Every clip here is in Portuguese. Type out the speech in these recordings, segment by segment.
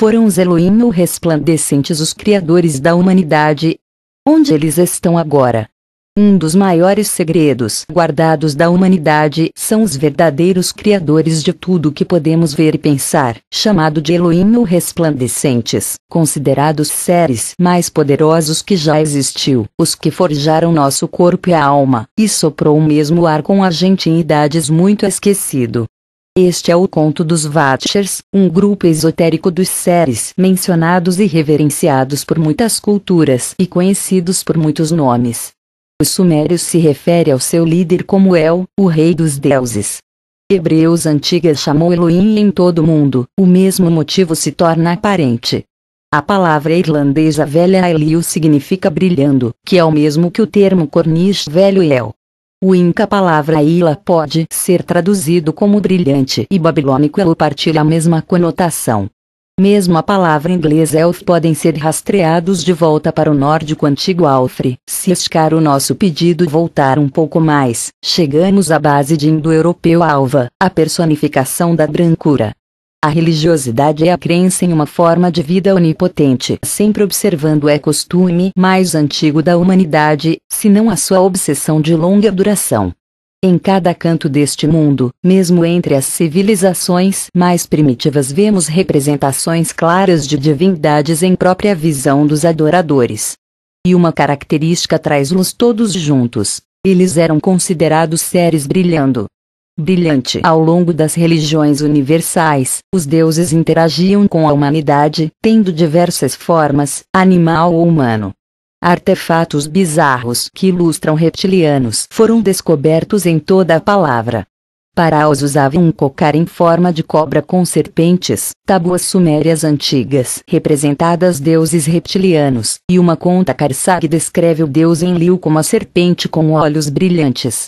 Foram os Elohim ou resplandecentes os criadores da humanidade. Onde eles estão agora? Um dos maiores segredos guardados da humanidade são os verdadeiros criadores de tudo que podemos ver e pensar, chamado de Elohim ou resplandecentes, considerados seres mais poderosos que já existiu, os que forjaram nosso corpo e a alma, e soprou o mesmo ar com a gente em idades muito esquecido, este é o conto dos Vachers, um grupo esotérico dos seres mencionados e reverenciados por muitas culturas e conhecidos por muitos nomes. Os sumérios se refere ao seu líder como El, o rei dos deuses. Hebreus antiga chamou Elohim em todo o mundo, o mesmo motivo se torna aparente. A palavra irlandesa velha Elio significa brilhando, que é o mesmo que o termo cornish velho El. O Inca palavra Ila pode ser traduzido como brilhante e babilônico elo partilha a mesma conotação. Mesmo a palavra inglesa elf podem ser rastreados de volta para o nórdico antigo alfre. Se escar o nosso pedido voltar um pouco mais, chegamos à base de indo-europeu alva, a personificação da brancura. A religiosidade é a crença em uma forma de vida onipotente, sempre observando o é costume mais antigo da humanidade, se não a sua obsessão de longa duração. Em cada canto deste mundo, mesmo entre as civilizações mais primitivas, vemos representações claras de divindades em própria visão dos adoradores. E uma característica traz-los todos juntos: eles eram considerados seres brilhando, brilhante. Ao longo das religiões universais, os deuses interagiam com a humanidade, tendo diversas formas, animal ou humano. Artefatos bizarros que ilustram reptilianos foram descobertos em toda a palavra. Paraus usava um cocar em forma de cobra com serpentes, tábuas sumérias antigas representadas deuses reptilianos, e uma conta Karsag descreve o deus Enlil como a serpente com olhos brilhantes.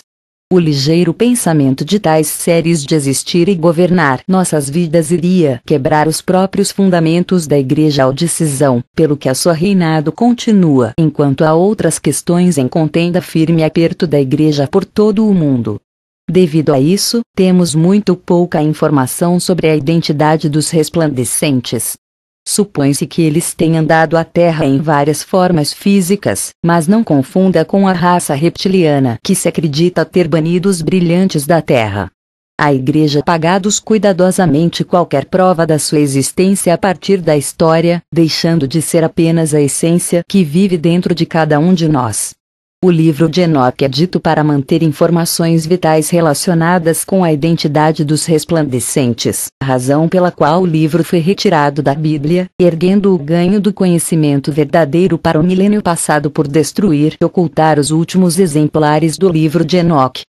O ligeiro pensamento de tais séries de existir e governar nossas vidas iria quebrar os próprios fundamentos da Igreja ao decisão, pelo que a sua reinado continua enquanto há outras questões em contenda firme aperto da Igreja por todo o mundo. Devido a isso, temos muito pouca informação sobre a identidade dos resplandecentes, Supõe-se que eles têm andado a Terra em várias formas físicas, mas não confunda com a raça reptiliana que se acredita ter banido os brilhantes da Terra. A Igreja pagados cuidadosamente qualquer prova da sua existência a partir da história, deixando de ser apenas a essência que vive dentro de cada um de nós. O livro de Enoque é dito para manter informações vitais relacionadas com a identidade dos resplandecentes, razão pela qual o livro foi retirado da Bíblia, erguendo o ganho do conhecimento verdadeiro para o milênio passado por destruir e ocultar os últimos exemplares do livro de Enoque.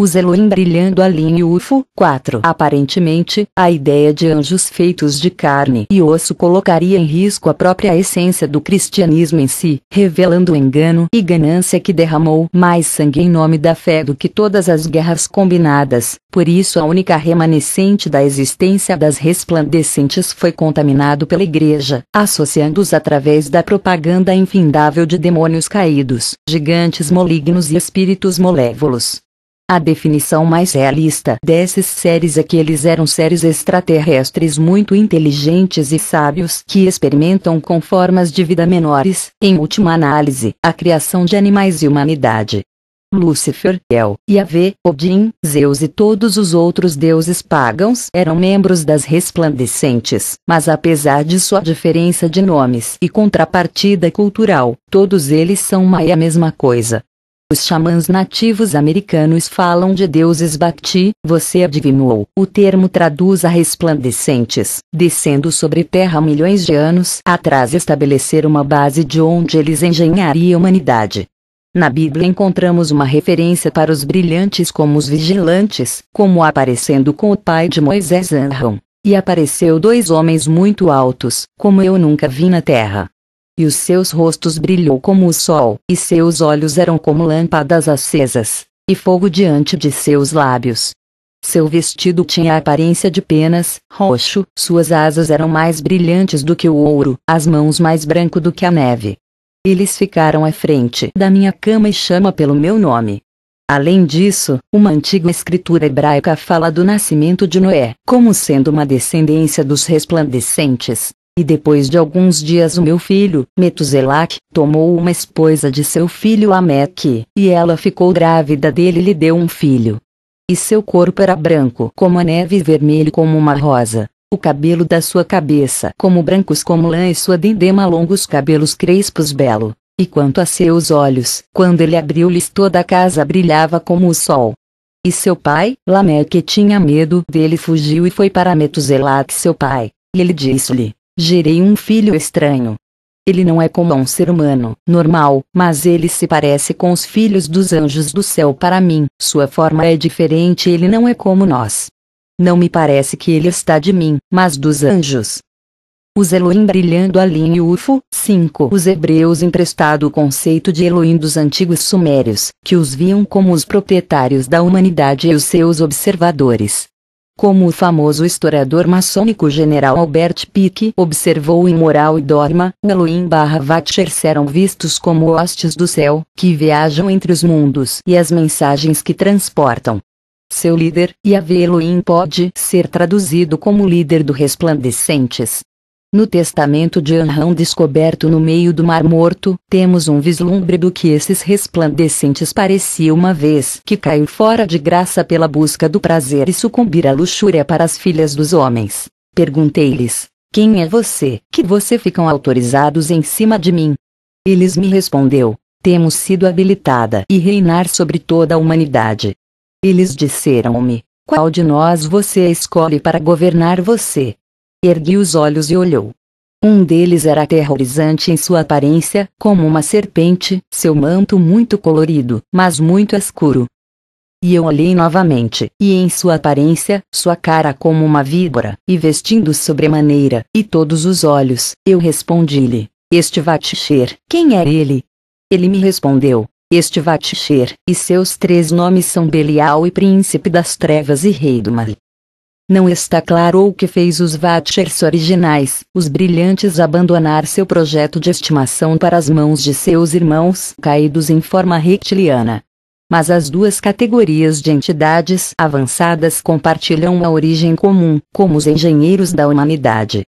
Os Elohim brilhando a e UFO. 4. Aparentemente, a ideia de anjos feitos de carne e osso colocaria em risco a própria essência do cristianismo em si, revelando o engano e ganância que derramou mais sangue em nome da fé do que todas as guerras combinadas. Por isso a única remanescente da existência das resplandecentes foi contaminado pela igreja, associando-os através da propaganda infindável de demônios caídos, gigantes malignos e espíritos molévolos a definição mais realista desses seres é que eles eram seres extraterrestres muito inteligentes e sábios que experimentam com formas de vida menores, em última análise, a criação de animais e humanidade. Lúcifer, El, Yahvé, Odin, Zeus e todos os outros deuses pagãos eram membros das resplandecentes, mas apesar de sua diferença de nomes e contrapartida cultural, todos eles são uma e a mesma coisa. Os xamãs nativos americanos falam de deuses Bhakti, você adivinhou. O termo traduz a resplandecentes, descendo sobre terra milhões de anos atrás estabelecer uma base de onde eles engenhariam a humanidade. Na Bíblia encontramos uma referência para os brilhantes como os vigilantes, como aparecendo com o pai de Moisés Anrão. E apareceu dois homens muito altos, como eu nunca vi na terra e os seus rostos brilhou como o sol, e seus olhos eram como lâmpadas acesas, e fogo diante de seus lábios. Seu vestido tinha a aparência de penas, roxo, suas asas eram mais brilhantes do que o ouro, as mãos mais branco do que a neve. Eles ficaram à frente da minha cama e chama pelo meu nome. Além disso, uma antiga escritura hebraica fala do nascimento de Noé como sendo uma descendência dos resplandecentes. E depois de alguns dias o meu filho, Metuselak, tomou uma esposa de seu filho Lameque, e ela ficou grávida dele e lhe deu um filho. E seu corpo era branco como a neve e vermelho como uma rosa. O cabelo da sua cabeça como brancos como lã e sua dendema longos cabelos crespos belo. E quanto a seus olhos, quando ele abriu-lhes toda a casa brilhava como o sol. E seu pai, Lameque tinha medo dele fugiu e foi para Metuselak seu pai, e ele disse-lhe, Gerei um filho estranho. Ele não é como um ser humano normal, mas ele se parece com os filhos dos anjos do céu para mim. Sua forma é diferente, ele não é como nós. Não me parece que ele está de mim, mas dos anjos. Os Elohim brilhando a linha UFO. 5. Os hebreus emprestado o conceito de Elohim dos antigos sumérios, que os viam como os proprietários da humanidade e os seus observadores, como o famoso historiador maçônico general Albert Pike observou em Moral e Dorma, Elohim barra Vatchers eram vistos como hostes do céu, que viajam entre os mundos e as mensagens que transportam. Seu líder, Yahvé Elohim pode ser traduzido como líder do resplandecentes, no testamento de Anrão descoberto no meio do Mar Morto, temos um vislumbre do que esses resplandecentes pareciam uma vez que caiu fora de graça pela busca do prazer e sucumbir à luxúria para as filhas dos homens. Perguntei-lhes: Quem é você, que você ficam autorizados em cima de mim? Eles me respondeu: Temos sido habilitada e reinar sobre toda a humanidade. Eles disseram-me: Qual de nós você escolhe para governar você? ergui os olhos e olhou. Um deles era aterrorizante em sua aparência, como uma serpente, seu manto muito colorido, mas muito escuro. E eu olhei novamente, e em sua aparência, sua cara como uma víbora, e vestindo sobremaneira, e todos os olhos, eu respondi-lhe: Este Vatisher, quem é ele? Ele me respondeu: Este Vatisher, e seus três nomes são Belial e Príncipe das Trevas e Rei do Mal. Não está claro o que fez os Vatchers originais, os brilhantes abandonar seu projeto de estimação para as mãos de seus irmãos caídos em forma reptiliana. Mas as duas categorias de entidades avançadas compartilham uma origem comum, como os engenheiros da humanidade.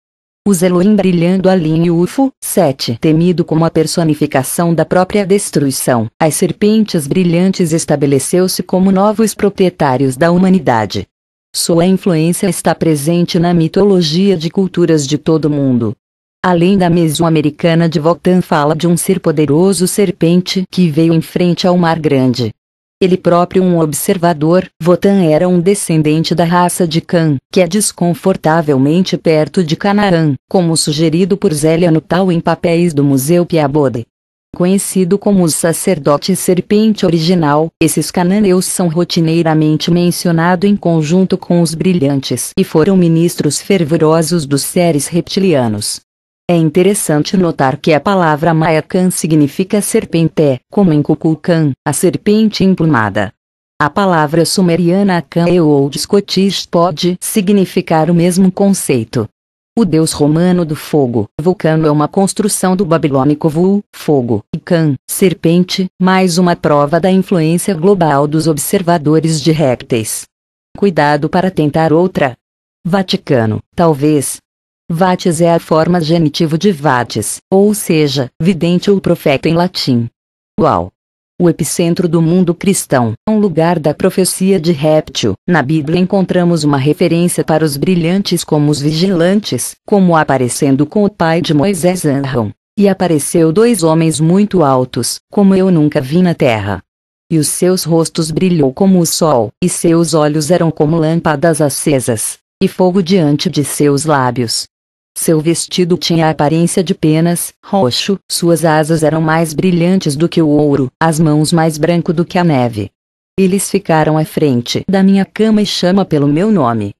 Os Elohim brilhando a linha Ufo, 7, temido como a personificação da própria destruição, as serpentes brilhantes estabeleceu-se como novos proprietários da humanidade. Sua influência está presente na mitologia de culturas de todo o mundo. Além da mesoamericana de Votan fala de um ser poderoso serpente que veio em frente ao Mar Grande. Ele próprio um observador, Votan era um descendente da raça de Can, que é desconfortavelmente perto de Canaã, como sugerido por Zélia no tal em papéis do Museu Piabode. Conhecido como os sacerdotes serpente original, esses cananeus são rotineiramente mencionados em conjunto com os brilhantes e foram ministros fervorosos dos seres reptilianos. É interessante notar que a palavra Mayakan significa serpente, é, como em Kukulkan, a serpente emplumada. A palavra sumeriana Akan é, ou Scottish pode significar o mesmo conceito, o deus romano do fogo, Vulcano é uma construção do babilônico Vul, fogo, e Can, serpente, mais uma prova da influência global dos observadores de répteis. Cuidado para tentar outra. Vaticano, talvez. Vates é a forma genitivo de Vates, ou seja, vidente ou profeta em latim. Uau! o epicentro do mundo cristão, um lugar da profecia de réptil. Na Bíblia encontramos uma referência para os brilhantes como os vigilantes, como aparecendo com o pai de Moisés Anrão. E apareceu dois homens muito altos, como eu nunca vi na terra. E os seus rostos brilhou como o sol, e seus olhos eram como lâmpadas acesas, e fogo diante de seus lábios, seu vestido tinha a aparência de penas, roxo, suas asas eram mais brilhantes do que o ouro, as mãos mais branco do que a neve. Eles ficaram à frente da minha cama e chama pelo meu nome.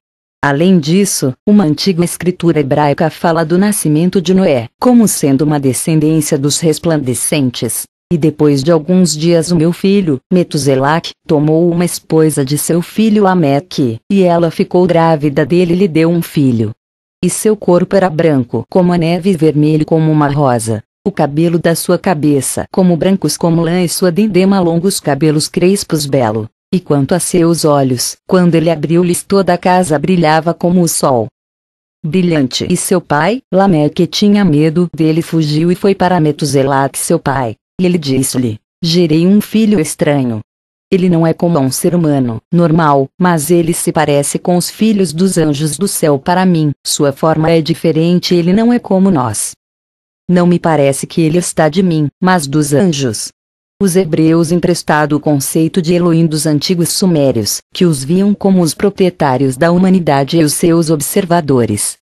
Além disso, uma antiga escritura hebraica fala do nascimento de Noé como sendo uma descendência dos resplandecentes. E depois de alguns dias o meu filho, Metuselac, tomou uma esposa de seu filho Lameque, e ela ficou grávida dele e lhe deu um filho e seu corpo era branco como a neve e vermelho como uma rosa. O cabelo da sua cabeça como brancos como lã e sua dendema longos cabelos crespos belo. E quanto a seus olhos, quando ele abriu-lhes toda a casa brilhava como o sol. Brilhante e seu pai, Lameque tinha medo dele fugiu e foi para Metuselá seu pai, e ele disse-lhe, gerei um filho estranho, ele não é como um ser humano, normal, mas ele se parece com os filhos dos anjos do céu para mim. Sua forma é diferente, ele não é como nós. Não me parece que ele está de mim, mas dos anjos. Os hebreus emprestado o conceito de Elohim dos antigos sumérios, que os viam como os proprietários da humanidade e os seus observadores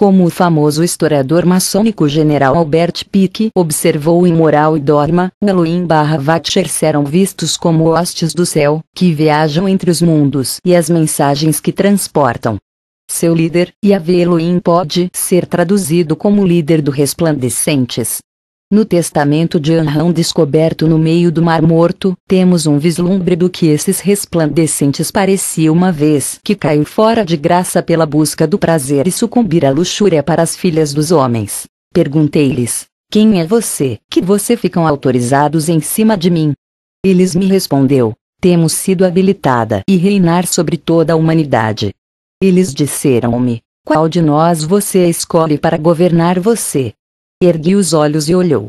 como o famoso historiador maçônico general Albert Pike observou em Moral e Dorma, Elohim barra Vatcher serão vistos como hostes do céu, que viajam entre os mundos e as mensagens que transportam. Seu líder, Yahvé Elohim pode ser traduzido como líder do resplandecentes, no testamento de Anrão descoberto no meio do Mar Morto, temos um vislumbre do que esses resplandecentes pareciam uma vez que caiu fora de graça pela busca do prazer e sucumbir à luxúria para as filhas dos homens. Perguntei-lhes: Quem é você, que você ficam autorizados em cima de mim? Eles me respondeu: Temos sido habilitada e reinar sobre toda a humanidade. Eles disseram-me: Qual de nós você escolhe para governar você? ergui os olhos e olhou.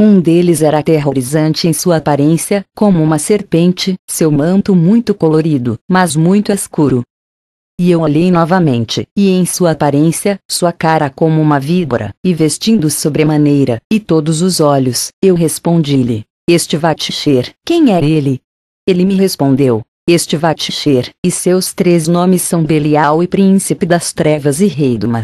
Um deles era aterrorizante em sua aparência, como uma serpente, seu manto muito colorido, mas muito escuro. E eu olhei novamente, e em sua aparência, sua cara como uma víbora, e vestindo sobremaneira, e todos os olhos, eu respondi-lhe: Este Vatisher, quem é ele? Ele me respondeu: Este Vatisher, e seus três nomes são Belial e Príncipe das Trevas e Rei do Mal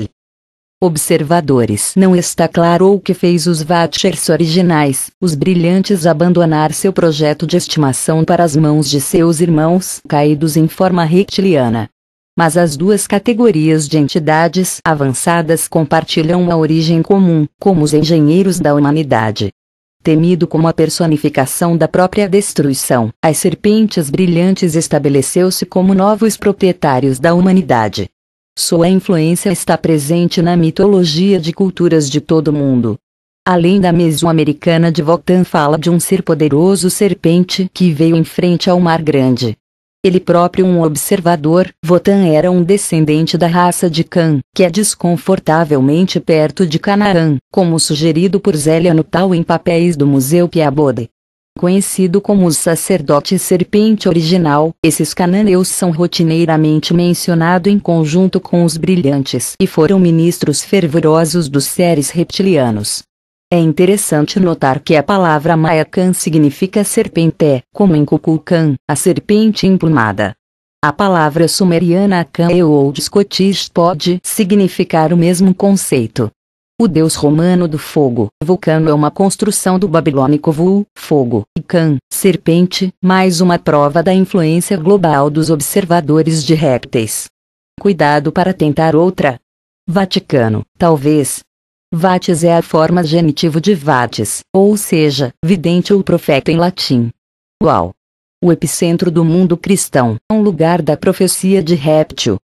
observadores. Não está claro o que fez os Vatchers originais, os brilhantes abandonar seu projeto de estimação para as mãos de seus irmãos caídos em forma reptiliana. Mas as duas categorias de entidades avançadas compartilham uma origem comum, como os engenheiros da humanidade. Temido como a personificação da própria destruição, as serpentes brilhantes estabeleceu-se como novos proprietários da humanidade. Sua influência está presente na mitologia de culturas de todo o mundo. Além da mesoamericana de Votan fala de um ser poderoso serpente que veio em frente ao Mar Grande. Ele próprio um observador, Votan era um descendente da raça de Khan, que é desconfortavelmente perto de Canaã, como sugerido por Zélia no tal em papéis do Museu Piabode. Conhecido como o sacerdote serpente original, esses cananeus são rotineiramente mencionados em conjunto com os brilhantes e foram ministros fervorosos dos seres reptilianos. É interessante notar que a palavra Mayakan significa serpente, é, como em Kukulkan, a serpente emplumada. A palavra sumeriana Akan é, ou Old Scottish pode significar o mesmo conceito, o deus romano do fogo, Vulcano, é uma construção do babilônico Vul, fogo, e Can, serpente, mais uma prova da influência global dos observadores de répteis. Cuidado para tentar outra. Vaticano, talvez. Vates é a forma genitivo de Vates, ou seja, vidente ou profeta em latim. Uau! O epicentro do mundo cristão, um lugar da profecia de réptil,